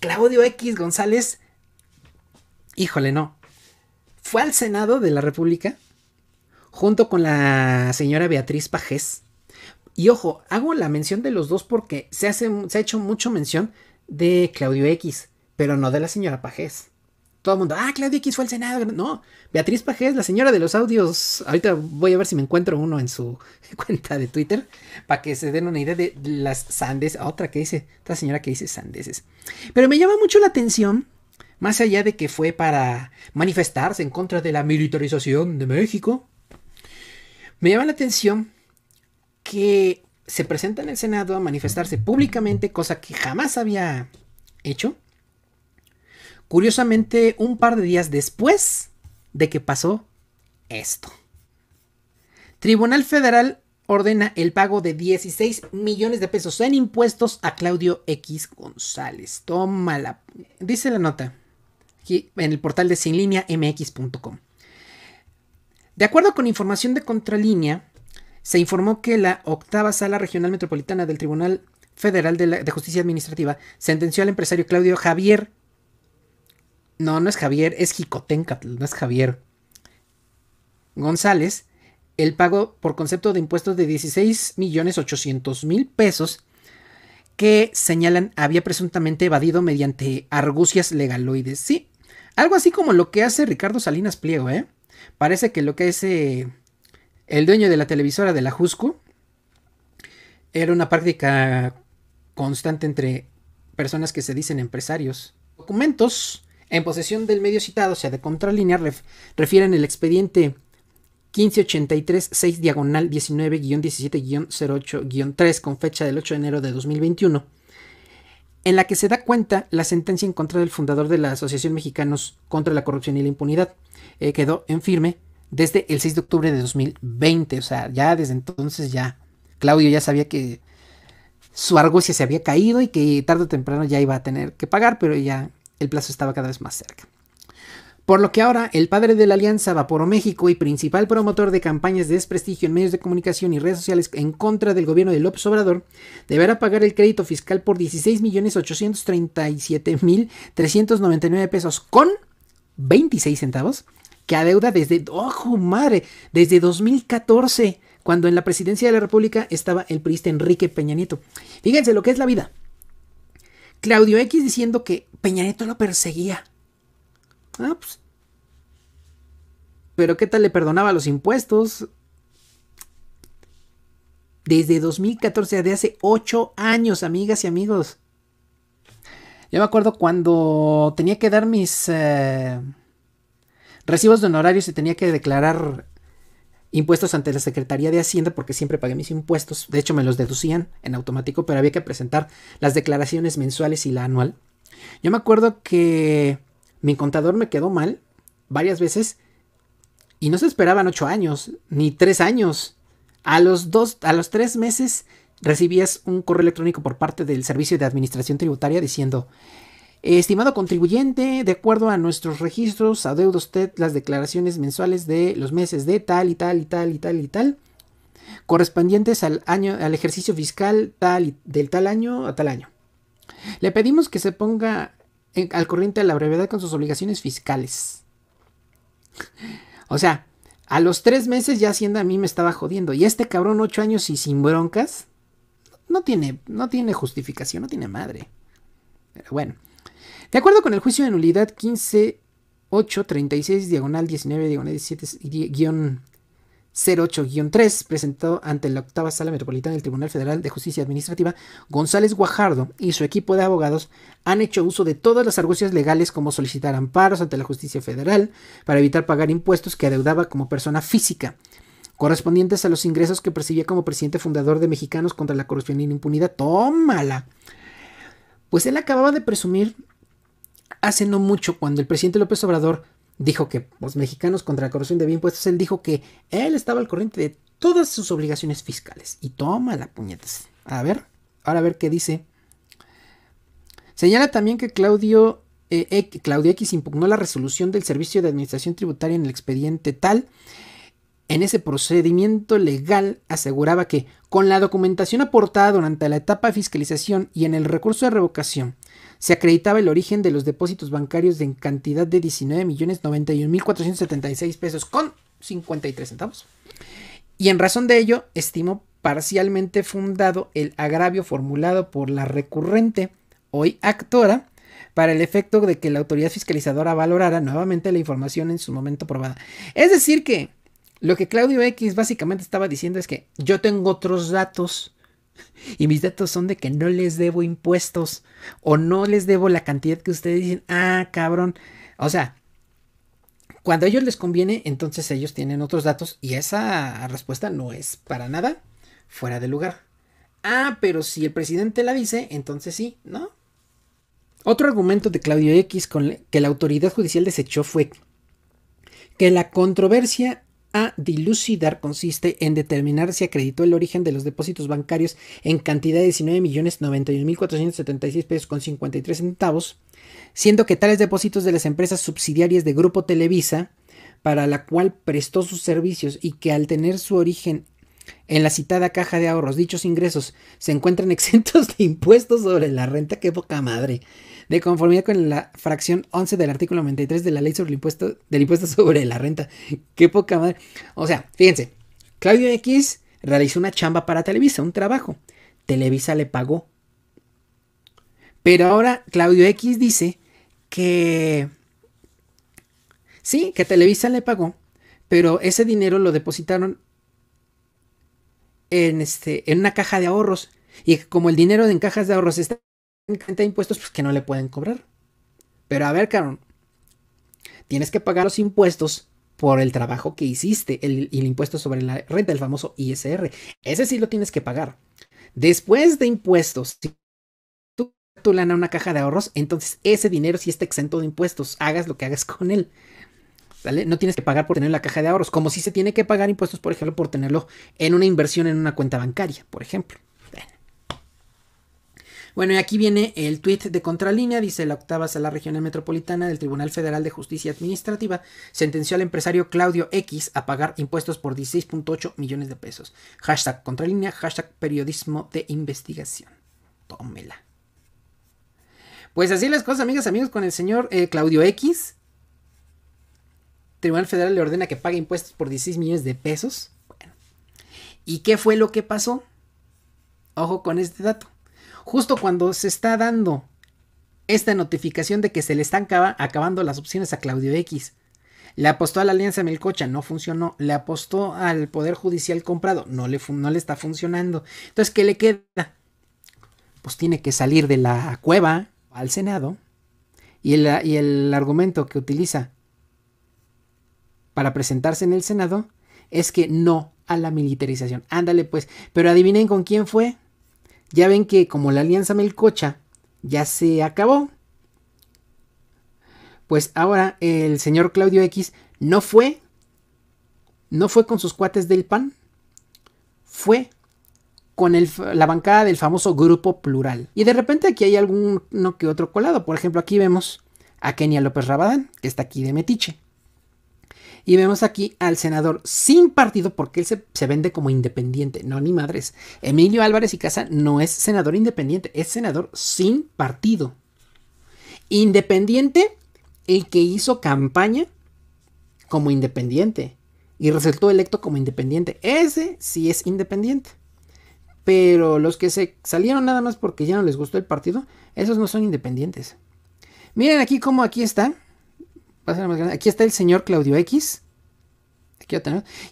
Claudio X González, híjole, no, fue al Senado de la República junto con la señora Beatriz Pajés. Y ojo, hago la mención de los dos porque se, hace, se ha hecho mucho mención de Claudio X, pero no de la señora Pajés todo el mundo, ah, Claudia X fue al Senado. No, Beatriz Pajés, la señora de los audios. Ahorita voy a ver si me encuentro uno en su cuenta de Twitter para que se den una idea de las sandes. Otra que dice, otra señora que dice sandeses. Pero me llama mucho la atención, más allá de que fue para manifestarse en contra de la militarización de México, me llama la atención que se presenta en el Senado a manifestarse públicamente, cosa que jamás había hecho Curiosamente, un par de días después de que pasó esto. Tribunal Federal ordena el pago de 16 millones de pesos en impuestos a Claudio X González. la... Dice la nota aquí en el portal de línea mx.com. De acuerdo con información de Contralínea, se informó que la octava sala regional metropolitana del Tribunal Federal de, de Justicia Administrativa sentenció al empresario Claudio Javier no, no es Javier, es Jicotencatl, no es Javier. González, el pago por concepto de impuestos de 16 millones 800 mil pesos que señalan había presuntamente evadido mediante argucias legaloides. Sí, algo así como lo que hace Ricardo Salinas Pliego, ¿eh? Parece que lo que hace el dueño de la televisora de la Jusco era una práctica constante entre personas que se dicen empresarios. Documentos en posesión del medio citado, o sea, de contralínea, refieren el expediente 1583 6 diagonal 19-17-08-3 con fecha del 8 de enero de 2021, en la que se da cuenta la sentencia en contra del fundador de la Asociación Mexicanos contra la Corrupción y la Impunidad. Eh, quedó en firme desde el 6 de octubre de 2020, o sea, ya desde entonces ya Claudio ya sabía que su ya se había caído y que tarde o temprano ya iba a tener que pagar, pero ya el plazo estaba cada vez más cerca. Por lo que ahora el padre de la alianza Vaporo México y principal promotor de campañas de desprestigio en medios de comunicación y redes sociales en contra del gobierno de López Obrador deberá pagar el crédito fiscal por 16.837.399 pesos con 26 centavos que adeuda desde, ojo madre, desde 2014 cuando en la presidencia de la República estaba el priista Enrique Peña Nieto. Fíjense lo que es la vida. Claudio X diciendo que Peña lo perseguía. Ah, pues. Pero qué tal le perdonaba los impuestos. Desde 2014, de hace ocho años, amigas y amigos. Yo me acuerdo cuando tenía que dar mis eh, recibos de honorarios y tenía que declarar impuestos ante la Secretaría de Hacienda porque siempre pagué mis impuestos. De hecho, me los deducían en automático, pero había que presentar las declaraciones mensuales y la anual. Yo me acuerdo que mi contador me quedó mal varias veces y no se esperaban ocho años ni tres años. A los dos, a los tres meses recibías un correo electrónico por parte del Servicio de Administración Tributaria diciendo Estimado contribuyente, de acuerdo a nuestros registros, adeuda usted las declaraciones mensuales de los meses de tal y tal y tal y tal y tal, correspondientes al año, al ejercicio fiscal tal del tal año a tal año. Le pedimos que se ponga al corriente a la brevedad con sus obligaciones fiscales. O sea, a los tres meses ya Hacienda a mí me estaba jodiendo. Y este cabrón, ocho años y sin broncas, no tiene, no tiene justificación, no tiene madre. Pero bueno, de acuerdo con el juicio de nulidad 15836 diagonal 19 diagonal 17 guión 08-3, presentado ante la octava sala metropolitana del Tribunal Federal de Justicia Administrativa, González Guajardo y su equipo de abogados han hecho uso de todas las argucias legales como solicitar amparos ante la justicia federal para evitar pagar impuestos que adeudaba como persona física, correspondientes a los ingresos que percibía como presidente fundador de Mexicanos contra la Corrupción y la Impunidad. ¡Tómala! Pues él acababa de presumir hace no mucho, cuando el presidente López Obrador dijo que los pues, mexicanos contra la corrupción de bien impuestos, él dijo que él estaba al corriente de todas sus obligaciones fiscales. Y toma la puñetas. A ver, ahora a ver qué dice. Señala también que Claudio, eh, Claudio X impugnó la resolución del Servicio de Administración Tributaria en el expediente tal. En ese procedimiento legal aseguraba que, con la documentación aportada durante la etapa de fiscalización y en el recurso de revocación, se acreditaba el origen de los depósitos bancarios en cantidad de 19 pesos con 53 centavos. Y en razón de ello, estimó parcialmente fundado el agravio formulado por la recurrente, hoy actora, para el efecto de que la autoridad fiscalizadora valorara nuevamente la información en su momento probada. Es decir, que lo que Claudio X básicamente estaba diciendo es que yo tengo otros datos y mis datos son de que no les debo impuestos o no les debo la cantidad que ustedes dicen, ah, cabrón. O sea, cuando a ellos les conviene, entonces ellos tienen otros datos y esa respuesta no es para nada fuera de lugar. Ah, pero si el presidente la dice, entonces sí, ¿no? Otro argumento de Claudio X con que la autoridad judicial desechó fue que la controversia a dilucidar consiste en determinar si acreditó el origen de los depósitos bancarios en cantidad de millones 19.091.476 pesos con 53 centavos, siendo que tales depósitos de las empresas subsidiarias de Grupo Televisa, para la cual prestó sus servicios y que al tener su origen en la citada caja de ahorros, dichos ingresos se encuentran exentos de impuestos sobre la renta, qué poca madre de conformidad con la fracción 11 del artículo 93 de la ley sobre el impuesto, del impuesto sobre la renta. Qué poca madre. O sea, fíjense, Claudio X realizó una chamba para Televisa, un trabajo. Televisa le pagó. Pero ahora Claudio X dice que... Sí, que Televisa le pagó, pero ese dinero lo depositaron en, este, en una caja de ahorros. Y como el dinero en cajas de ahorros está de impuestos pues, que no le pueden cobrar. Pero a ver, cabrón, tienes que pagar los impuestos por el trabajo que hiciste, el, el impuesto sobre la renta, el famoso ISR. Ese sí lo tienes que pagar. Después de impuestos, si tú tu lana una caja de ahorros, entonces ese dinero sí está exento de impuestos. Hagas lo que hagas con él. No tienes que pagar por tener la caja de ahorros, como si se tiene que pagar impuestos, por ejemplo, por tenerlo en una inversión en una cuenta bancaria, por ejemplo. Bueno, y aquí viene el tweet de Contralínea, dice la octava sala regional metropolitana del Tribunal Federal de Justicia Administrativa sentenció al empresario Claudio X a pagar impuestos por 16.8 millones de pesos. Hashtag Contralínea, hashtag periodismo de investigación. Tómela. Pues así las cosas, amigas, amigos, con el señor eh, Claudio X. Tribunal Federal le ordena que pague impuestos por 16 millones de pesos. Bueno. ¿Y qué fue lo que pasó? Ojo con este dato justo cuando se está dando esta notificación de que se le están acabando las opciones a Claudio X. Le apostó a la Alianza Melcocha, no funcionó. Le apostó al Poder Judicial comprado, no le, le está funcionando. Entonces, ¿qué le queda? Pues tiene que salir de la cueva al Senado. Y el, y el argumento que utiliza para presentarse en el Senado es que no a la militarización. Ándale pues, pero adivinen con quién fue. Ya ven que como la alianza melcocha ya se acabó, pues ahora el señor Claudio X no fue, no fue con sus cuates del PAN, fue con la bancada del famoso grupo plural. Y de repente aquí hay alguno que otro colado. Por ejemplo, aquí vemos a Kenia López Rabadán, que está aquí de Metiche. Y vemos aquí al senador sin partido porque él se, vende como independiente. No, ni madres. Emilio Álvarez y Casa no es senador independiente, es senador sin partido. Independiente, el que hizo campaña como independiente y resultó electo como independiente. Ese sí es independiente. Pero los que se salieron nada más porque ya no les gustó el partido, esos no son independientes. Miren aquí cómo aquí está. Aquí está el señor Claudio X.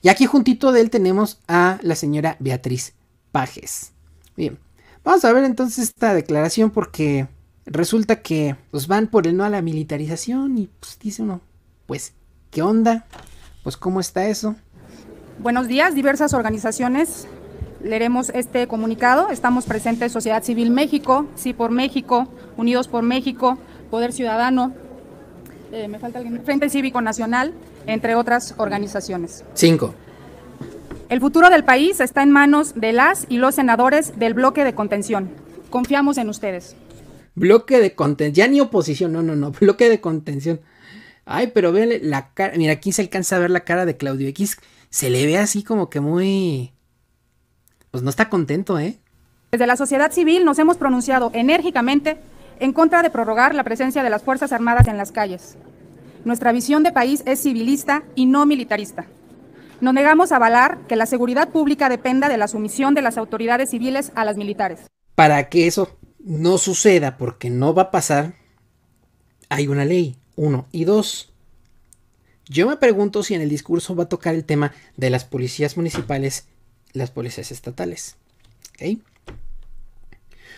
Y aquí juntito de él tenemos a la señora Beatriz Pajes. Bien, vamos a ver entonces esta declaración porque resulta que pues, van por el no a la militarización y pues dice uno, pues, ¿qué onda? Pues, ¿cómo está eso? Buenos días, diversas organizaciones. Leeremos este comunicado. Estamos presentes Sociedad Civil México, Sí por México, Unidos por México, Poder Ciudadano, eh, me falta alguien, Frente Cívico Nacional, entre otras organizaciones. Cinco. El futuro del país está en manos de las y los senadores del bloque de contención. Confiamos en ustedes. Bloque de contención, ya ni oposición, no, no, no, bloque de contención. Ay, pero ve la cara, mira, aquí se alcanza a ver la cara de Claudio X, se le ve así como que muy... Pues no está contento, ¿eh? Desde la sociedad civil nos hemos pronunciado enérgicamente en contra de prorrogar la presencia de las Fuerzas Armadas en las calles. Nuestra visión de país es civilista y no militarista. No negamos a avalar que la seguridad pública dependa de la sumisión de las autoridades civiles a las militares. Para que eso no suceda, porque no va a pasar, hay una ley, uno. Y dos, yo me pregunto si en el discurso va a tocar el tema de las policías municipales, las policías estatales. ¿Okay?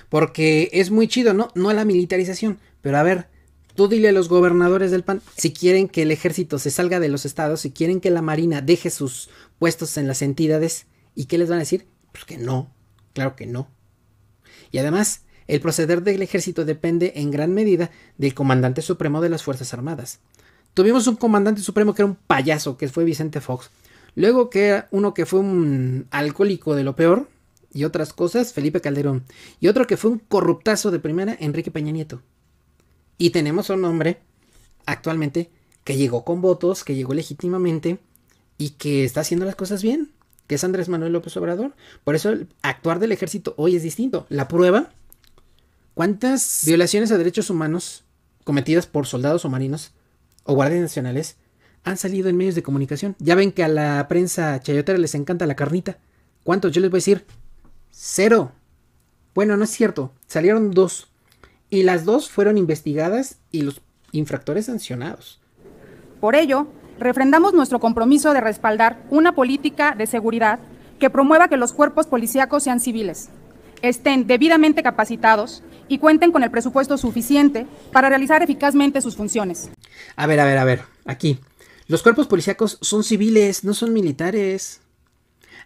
Porque es muy chido, ¿no? No la militarización. Pero a ver, tú dile a los gobernadores del PAN si quieren que el ejército se salga de los estados, si quieren que la Marina deje sus puestos en las entidades. ¿Y qué les van a decir? Pues que no, claro que no. Y además, el proceder del ejército depende en gran medida del comandante supremo de las Fuerzas Armadas. Tuvimos un comandante supremo que era un payaso, que fue Vicente Fox. Luego que era uno que fue un alcohólico de lo peor, y otras cosas, Felipe Calderón. Y otro que fue un corruptazo de primera, Enrique Peña Nieto. Y tenemos un hombre actualmente que llegó con votos, que llegó legítimamente y que está haciendo las cosas bien, que es Andrés Manuel López Obrador. Por eso el actuar del ejército hoy es distinto. La prueba, ¿cuántas violaciones a derechos humanos cometidas por soldados o marinos o guardias nacionales han salido en medios de comunicación? Ya ven que a la prensa chayotera les encanta la carnita. ¿Cuántos? Yo les voy a decir Cero. Bueno, no es cierto. Salieron dos. Y las dos fueron investigadas y los infractores sancionados. Por ello, refrendamos nuestro compromiso de respaldar una política de seguridad que promueva que los cuerpos policíacos sean civiles, estén debidamente capacitados y cuenten con el presupuesto suficiente para realizar eficazmente sus funciones. A ver, a ver, a ver, aquí. Los cuerpos policíacos son civiles, no son militares.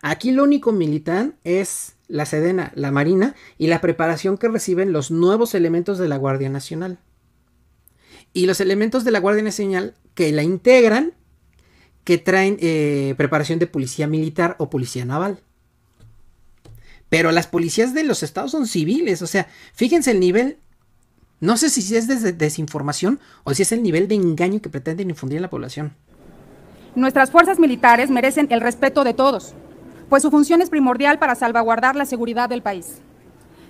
Aquí lo único militar es la Sedena, la Marina y la preparación que reciben los nuevos elementos de la Guardia Nacional. Y los elementos de la Guardia Nacional que la integran, que traen eh, preparación de policía militar o policía naval. Pero las policías de los estados son civiles, o sea, fíjense el nivel, no sé si es de desinformación o si es el nivel de engaño que pretenden infundir en la población. Nuestras fuerzas militares merecen el respeto de todos pues su función es primordial para salvaguardar la seguridad del país.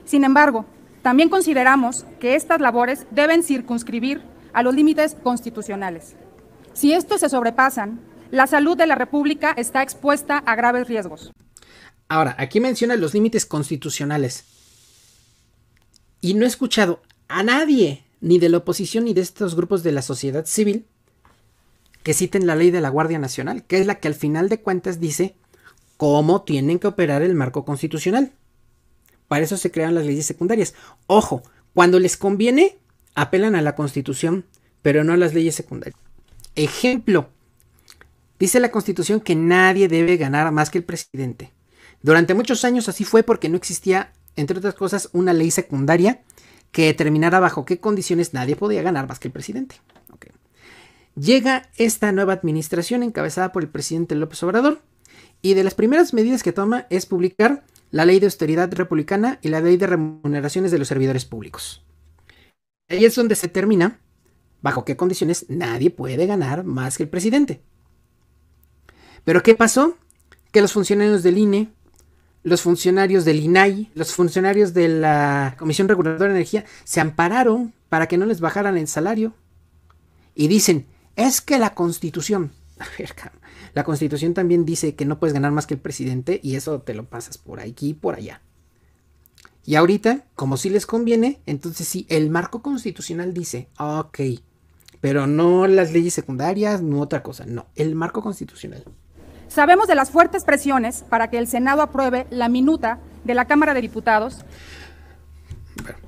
Sin embargo, también consideramos que estas labores deben circunscribir a los límites constitucionales. Si estos se sobrepasan, la salud de la República está expuesta a graves riesgos. Ahora, aquí menciona los límites constitucionales. Y no he escuchado a nadie, ni de la oposición ni de estos grupos de la sociedad civil, que citen la ley de la Guardia Nacional, que es la que al final de cuentas dice cómo tienen que operar el marco constitucional. Para eso se crean las leyes secundarias. Ojo, cuando les conviene, apelan a la constitución, pero no a las leyes secundarias. Ejemplo, dice la constitución que nadie debe ganar más que el presidente. Durante muchos años así fue porque no existía, entre otras cosas, una ley secundaria que determinara bajo qué condiciones nadie podía ganar más que el presidente. Llega esta nueva administración encabezada por el presidente López Obrador y de las primeras medidas que toma es publicar la ley de austeridad republicana y la ley de remuneraciones de los servidores públicos. Ahí es donde se termina bajo qué condiciones nadie puede ganar más que el presidente. Pero ¿qué pasó? Que los funcionarios del INE, los funcionarios del INAI, los funcionarios de la Comisión Reguladora de Energía se ampararon para que no les bajaran el salario. Y dicen, es que la constitución... A ver, la constitución también dice que no puedes ganar más que el presidente y eso te lo pasas por aquí y por allá. Y ahorita, como si les conviene, entonces sí, el marco constitucional dice, ok, pero no las leyes secundarias, no otra cosa, no, el marco constitucional. Sabemos de las fuertes presiones para que el Senado apruebe la minuta de la Cámara de Diputados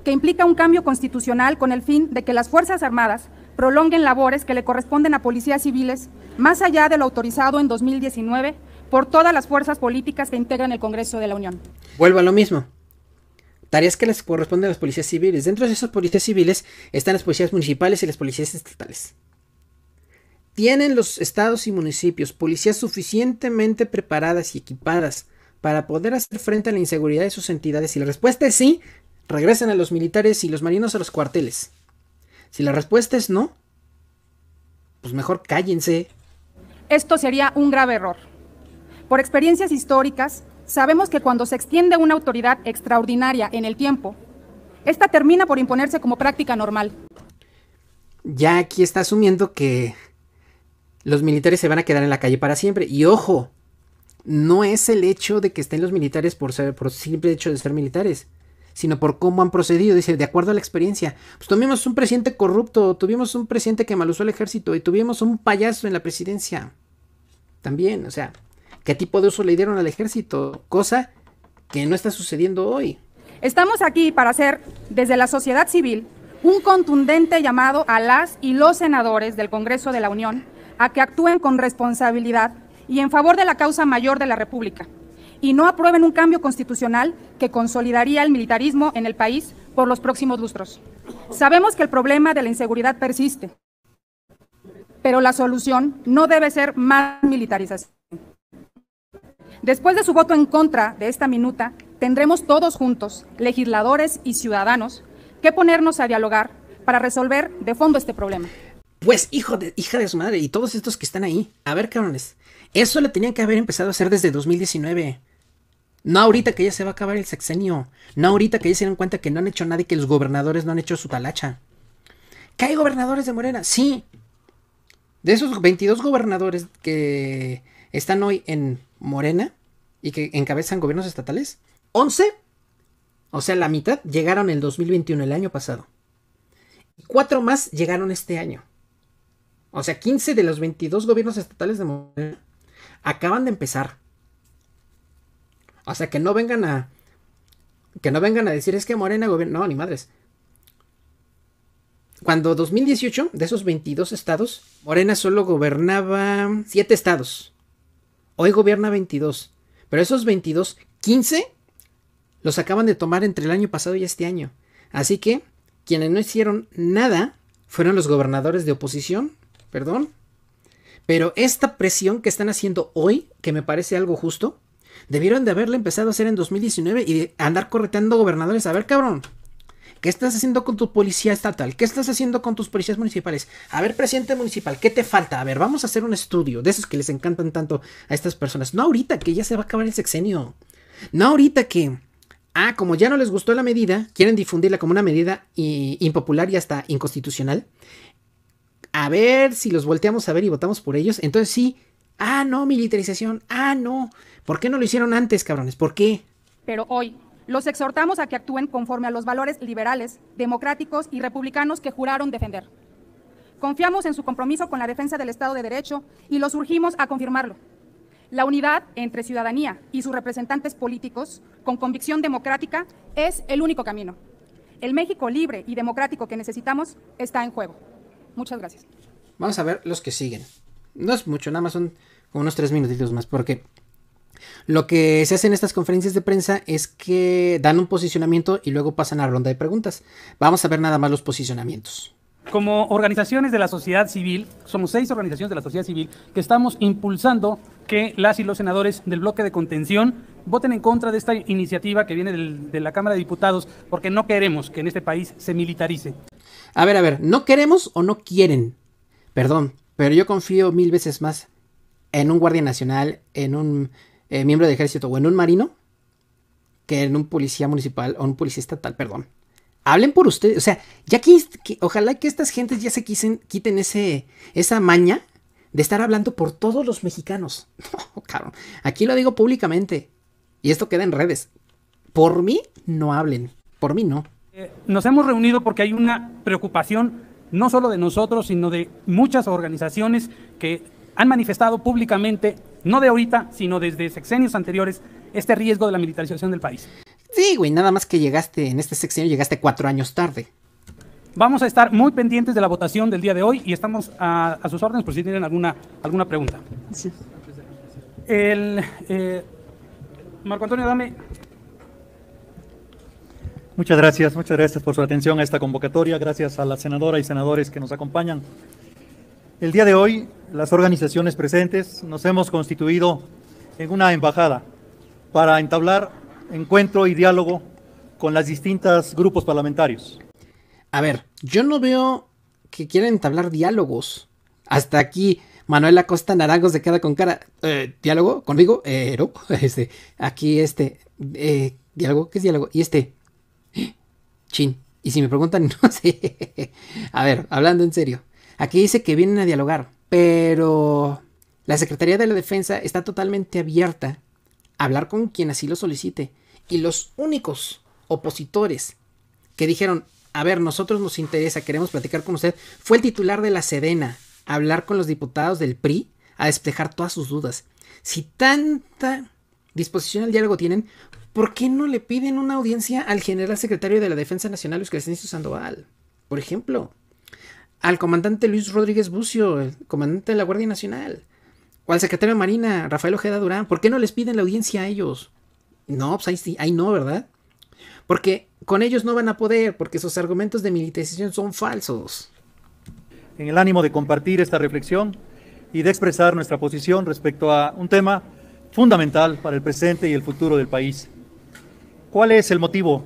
que implica un cambio constitucional con el fin de que las Fuerzas Armadas prolonguen labores que le corresponden a policías civiles más allá de lo autorizado en 2019 por todas las fuerzas políticas que integran el Congreso de la Unión. Vuelvo a lo mismo. Tareas que les corresponden a las policías civiles. Dentro de esas policías civiles están las policías municipales y las policías estatales. ¿Tienen los estados y municipios policías suficientemente preparadas y equipadas para poder hacer frente a la inseguridad de sus entidades? Si la respuesta es sí, regresen a los militares y los marinos a los cuarteles. Si la respuesta es no, pues mejor cállense. Esto sería un grave error. Por experiencias históricas, sabemos que cuando se extiende una autoridad extraordinaria en el tiempo, esta termina por imponerse como práctica normal. Ya aquí está asumiendo que los militares se van a quedar en la calle para siempre. Y ojo, no es el hecho de que estén los militares por ser, por simple hecho de ser militares, sino por cómo han procedido. Dice, de acuerdo a la experiencia, pues tuvimos un presidente corrupto, tuvimos un presidente que mal usó el ejército y tuvimos un payaso en la presidencia. También, o sea, ¿qué tipo de uso le dieron al ejército? Cosa que no está sucediendo hoy. Estamos aquí para hacer desde la sociedad civil un contundente llamado a las y los senadores del Congreso de la Unión a que actúen con responsabilidad y en favor de la causa mayor de la República y no aprueben un cambio constitucional que consolidaría el militarismo en el país por los próximos lustros. Sabemos que el problema de la inseguridad persiste pero la solución no debe ser más militarización. Después de su voto en contra de esta minuta, tendremos todos juntos, legisladores y ciudadanos, que ponernos a dialogar para resolver de fondo este problema. Pues hijo de hija de su madre y todos estos que están ahí, a ver cabrones, eso lo tenían que haber empezado a hacer desde 2019. No ahorita que ya se va a acabar el sexenio, no ahorita que ya se dieron cuenta que no han hecho nada y que los gobernadores no han hecho su talacha. ¿Qué hay gobernadores de Morena? Sí, de esos 22 gobernadores que están hoy en Morena y que encabezan gobiernos estatales, 11, o sea, la mitad, llegaron el 2021, el año pasado. Y cuatro más llegaron este año. O sea, 15 de los 22 gobiernos estatales de Morena acaban de empezar. O sea, que no vengan a... Que no vengan a decir es que Morena gobierna... No, ni madres cuando 2018, de esos 22 estados, Morena solo gobernaba 7 estados. Hoy gobierna 22. Pero esos 22, 15 los acaban de tomar entre el año pasado y este año. Así que quienes no hicieron nada fueron los gobernadores de oposición, perdón. Pero esta presión que están haciendo hoy, que me parece algo justo, debieron de haberla empezado a hacer en 2019 y de andar correteando gobernadores. A ver, cabrón, ¿Qué estás haciendo con tu policía estatal? ¿Qué estás haciendo con tus policías municipales? A ver, presidente municipal, ¿qué te falta? A ver, vamos a hacer un estudio de esos que les encantan tanto a estas personas. No ahorita que ya se va a acabar el sexenio. No ahorita que... Ah, como ya no les gustó la medida, quieren difundirla como una medida impopular y hasta inconstitucional. A ver si los volteamos a ver y votamos por ellos. Entonces sí, ah, no, militarización, ah, no. ¿Por qué no lo hicieron antes, cabrones? ¿Por qué? Pero hoy, los exhortamos a que actúen conforme a los valores liberales, democráticos y republicanos que juraron defender. Confiamos en su compromiso con la defensa del Estado de Derecho y los urgimos a confirmarlo. La unidad entre ciudadanía y sus representantes políticos, con convicción democrática, es el único camino. El México libre y democrático que necesitamos está en juego. Muchas gracias. Vamos a ver los que siguen. No es mucho, nada más son unos tres minutitos más, porque lo que se hace en estas conferencias de prensa es que dan un posicionamiento y luego pasan a la ronda de preguntas. Vamos a ver nada más los posicionamientos. Como organizaciones de la sociedad civil, somos seis organizaciones de la sociedad civil que estamos impulsando que las y los senadores del bloque de contención voten en contra de esta iniciativa que viene de la Cámara de Diputados, porque no queremos que en este país se militarice. A ver, a ver, ¿no queremos o no quieren? Perdón, pero yo confío mil veces más en un Guardia Nacional, en un eh, miembro de ejército o en un marino que en un policía municipal o un policía estatal, perdón. Hablen por ustedes, o sea, ya que, ojalá que estas gentes ya se quisen, quiten ese, esa maña de estar hablando por todos los mexicanos. No, aquí lo digo públicamente y esto queda en redes. Por mí no hablen, por mí no. Eh, nos hemos reunido porque hay una preocupación no solo de nosotros, sino de muchas organizaciones que han manifestado públicamente no de ahorita, sino desde sexenios anteriores, este riesgo de la militarización del país. Sí, güey, nada más que llegaste en este sexenio, llegaste cuatro años tarde. Vamos a estar muy pendientes de la votación del día de hoy y estamos a, sus órdenes por si tienen alguna, alguna pregunta. Sí. El, eh, Marco Antonio, dame. Muchas gracias, muchas gracias por su atención a esta convocatoria. Gracias a la senadora y senadores que nos acompañan. El día de hoy, las organizaciones presentes nos hemos constituido en una embajada para entablar encuentro y diálogo con las distintas grupos parlamentarios. A ver, yo no veo que quieran entablar diálogos. Hasta aquí, Manuel Costa Naranjo de queda con cara. Eh, ¿Diálogo? ¿Conmigo? Eh, Este, aquí este. Eh, ¿Diálogo? ¿Qué es diálogo? Y este. Chin. Y si me preguntan, no sé. A ver, hablando en serio. Aquí dice que vienen a dialogar, pero la Secretaría de la Defensa está totalmente abierta a hablar con quien así lo solicite. Y los únicos opositores que dijeron, a ver, nosotros nos interesa, queremos platicar con usted, fue el titular de la Sedena, a hablar con los diputados del PRI, a despejar todas sus dudas. Si tanta disposición al diálogo tienen, ¿por qué no le piden una audiencia al general secretario de la Defensa Nacional, Luis Crescencio Sandoval? Por ejemplo al comandante Luis Rodríguez Bucio, el comandante de la Guardia Nacional, o al secretario de Marina, Rafael Ojeda Durán, ¿por qué no les piden la audiencia a ellos? No, pues ahí, sí, ahí no, ¿verdad? Porque con ellos no van a poder, porque sus argumentos de militarización son falsos. En el ánimo de compartir esta reflexión y de expresar nuestra posición respecto a un tema fundamental para el presente y el futuro del país. ¿Cuál es el motivo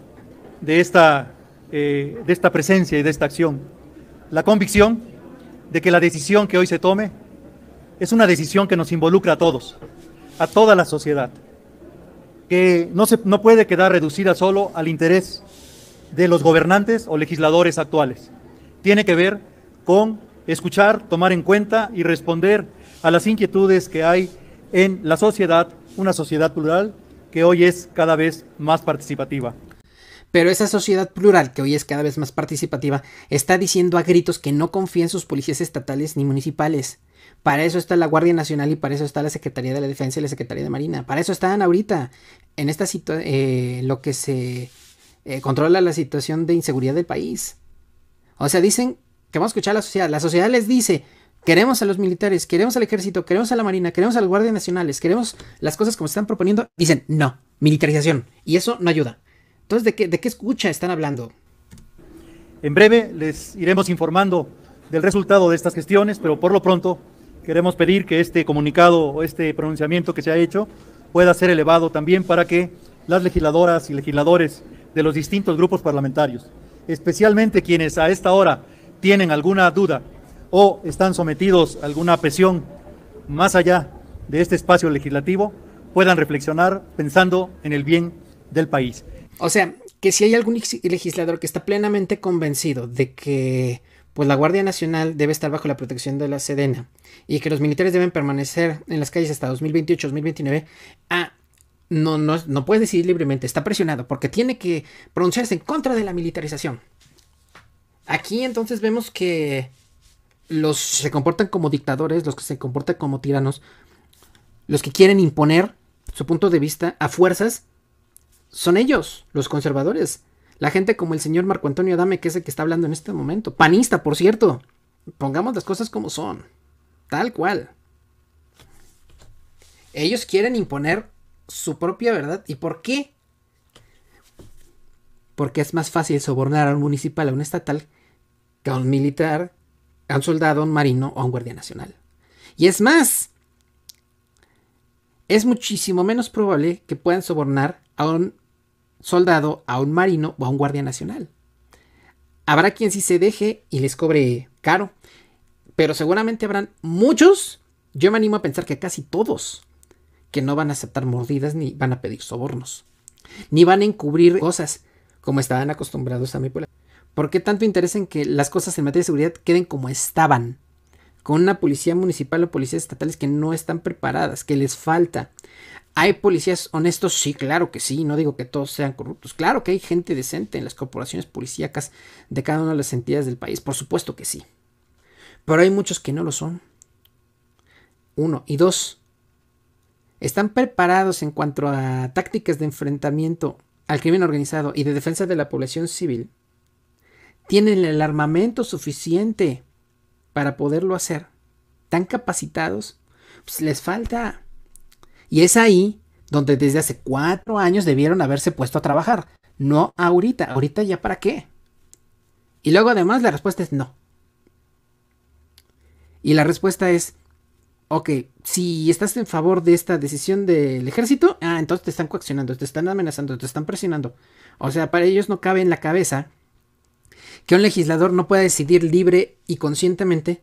de esta, eh, de esta presencia y de esta acción? la convicción de que la decisión que hoy se tome es una decisión que nos involucra a todos, a toda la sociedad, que no, no puede quedar reducida solo al interés de los gobernantes o legisladores actuales. Tiene que ver con escuchar, tomar en cuenta y responder a las inquietudes que hay en la sociedad, una sociedad plural que hoy es cada vez más participativa. Pero esa sociedad plural, que hoy es cada vez más participativa, está diciendo a gritos que no confía en sus policías estatales ni municipales. Para eso está la Guardia Nacional y para eso está la Secretaría de la Defensa y la Secretaría de Marina. Para eso están ahorita. En esta situación, eh, lo que se eh, controla la situación de inseguridad del país. O sea, dicen que vamos a escuchar a la sociedad. La sociedad les dice, queremos a los militares, queremos al ejército, queremos a la marina, queremos a los guardias nacionales, queremos las cosas como se están proponiendo. Dicen, no, militarización. Y eso no ayuda. Entonces, ¿de qué, escucha están hablando? En breve les iremos informando del resultado de estas gestiones, pero por lo pronto queremos pedir que este comunicado o este pronunciamiento que se ha hecho pueda ser elevado también para que las legisladoras y legisladores de los distintos grupos parlamentarios, especialmente quienes a esta hora tienen alguna duda o están sometidos a alguna presión más allá de este espacio legislativo, puedan reflexionar pensando en el bien del país. O sea, que si hay algún legislador que está plenamente convencido de que pues la Guardia Nacional debe estar bajo la protección de la Sedena y que los militares deben permanecer en las calles hasta 2028-2029, ah, no, no, no puede decidir libremente, está presionado porque tiene que pronunciarse en contra de la militarización. Aquí entonces vemos que los que se comportan como dictadores, los que se comportan como tiranos, los que quieren imponer su punto de vista a fuerzas son ellos, los conservadores. La gente como el señor Marco Antonio Adame, que es el que está hablando en este momento. Panista, por cierto. Pongamos las cosas como son. Tal cual. Ellos quieren imponer su propia verdad. ¿Y por qué? Porque es más fácil sobornar a un municipal, a un estatal, que a un militar, a un soldado, a un marino o a un guardia nacional. Y es más, es muchísimo menos probable que puedan sobornar a un soldado, a un marino o a un guardia nacional. Habrá quien sí se deje y les cobre caro, pero seguramente habrán muchos, yo me animo a pensar que casi todos, que no van a aceptar mordidas ni van a pedir sobornos, ni van a encubrir cosas como estaban acostumbrados a mi pueblo. ¿Por qué tanto interés en que las cosas en materia de seguridad queden como estaban? con una policía municipal o policías estatales que no están preparadas, que les falta. ¿Hay policías honestos? Sí, claro que sí. No digo que todos sean corruptos. Claro que hay gente decente en las corporaciones policíacas de cada una de las entidades del país. Por supuesto que sí. Pero hay muchos que no lo son. Uno. Y dos. Están preparados en cuanto a tácticas de enfrentamiento al crimen organizado y de defensa de la población civil. Tienen el armamento suficiente para poderlo hacer, tan capacitados, pues les falta. Y es ahí donde desde hace cuatro años debieron haberse puesto a trabajar, no ahorita, ahorita ya para qué. Y luego además la respuesta es no. Y la respuesta es, ok, si estás en favor de esta decisión del ejército, ah, entonces te están coaccionando, te están amenazando, te están presionando. O sea, para ellos no cabe en la cabeza que un legislador no pueda decidir libre y conscientemente,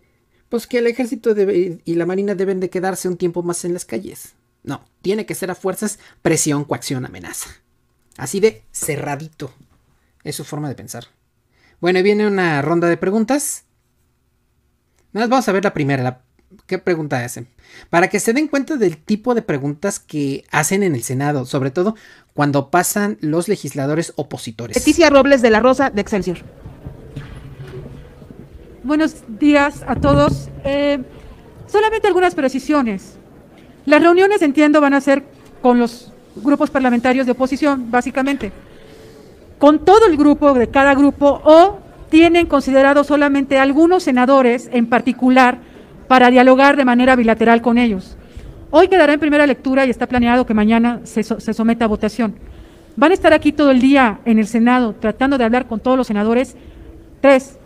pues que el ejército y la marina deben de quedarse un tiempo más en las calles. No, tiene que ser a fuerzas presión, coacción, amenaza. Así de cerradito. Es su forma de pensar. Bueno, viene una ronda de preguntas. Nada, vamos a ver la primera. La, ¿Qué pregunta hacen? Para que se den cuenta del tipo de preguntas que hacen en el Senado, sobre todo cuando pasan los legisladores opositores. Leticia Robles de la Rosa de Excelsior buenos días a todos. Eh, solamente algunas precisiones. Las reuniones, entiendo, van a ser con los grupos parlamentarios de oposición, básicamente. Con todo el grupo, de cada grupo, o tienen considerado solamente algunos senadores en particular para dialogar de manera bilateral con ellos. Hoy quedará en primera lectura y está planeado que mañana se, se someta a votación. Van a estar aquí todo el día en el Senado tratando de hablar con todos los senadores. Tres,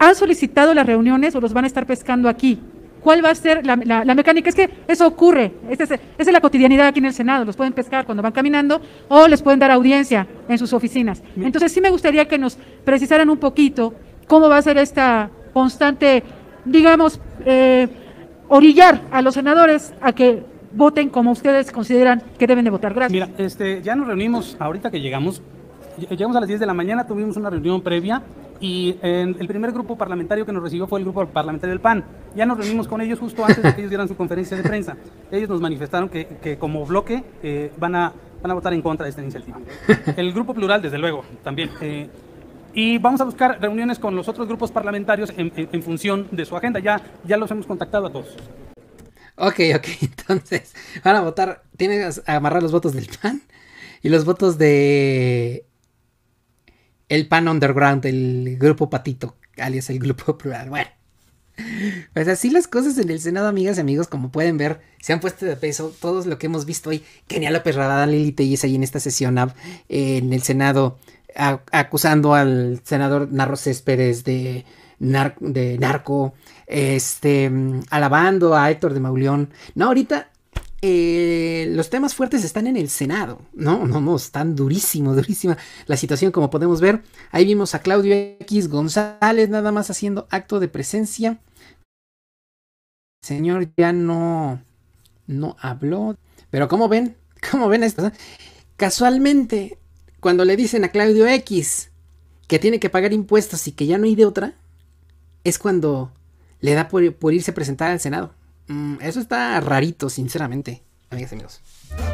han solicitado las reuniones o los van a estar pescando aquí. ¿Cuál va a ser la, mecánica? Es que eso ocurre, esa es, la cotidianidad aquí en el Senado, los pueden pescar cuando van caminando o les pueden dar audiencia en sus oficinas. Entonces sí me gustaría que nos precisaran un poquito cómo va a ser esta constante, digamos, eh, orillar a los senadores a que voten como ustedes consideran que deben de votar. Gracias. Mira, este, ya nos reunimos ahorita que llegamos, llegamos a las 10 de la mañana, tuvimos una reunión previa y el primer grupo parlamentario que nos recibió fue el grupo parlamentario del PAN. Ya nos reunimos con ellos justo antes de que ellos dieran su conferencia de prensa. Ellos nos manifestaron que, como bloque eh, van, a, van a votar en contra de esta iniciativa. El grupo plural, desde luego, también. Eh, y vamos a buscar reuniones con los otros grupos parlamentarios en, función de su agenda. Ya, ya los hemos contactado a todos. Ok, ok, entonces van a votar, tienen que amarrar los votos del PAN y los votos de el pan underground, el grupo patito, alias el grupo plural. Bueno, pues así las cosas en el Senado, amigas y amigos, como pueden ver, se han puesto de peso todos lo que hemos visto hoy. genial la Rabadán, Lili es ahí en esta sesión ah, en el Senado, acusando al senador Narro Céspedes de, narco, este, mm, alabando a Héctor de Mauleón. No, ahorita eh, los temas fuertes están en el Senado, ¿no? No, no, están durísimo, durísima la situación, como podemos ver. Ahí vimos a Claudio X González nada más haciendo acto de presencia. El señor ya no, no habló. Pero como ven? Como ven esto? Casualmente, cuando le dicen a Claudio X que tiene que pagar impuestos y que ya no hay de otra, es cuando le da por irse a presentar al Senado. Mm, eso está rarito, sinceramente, amigas y amigos.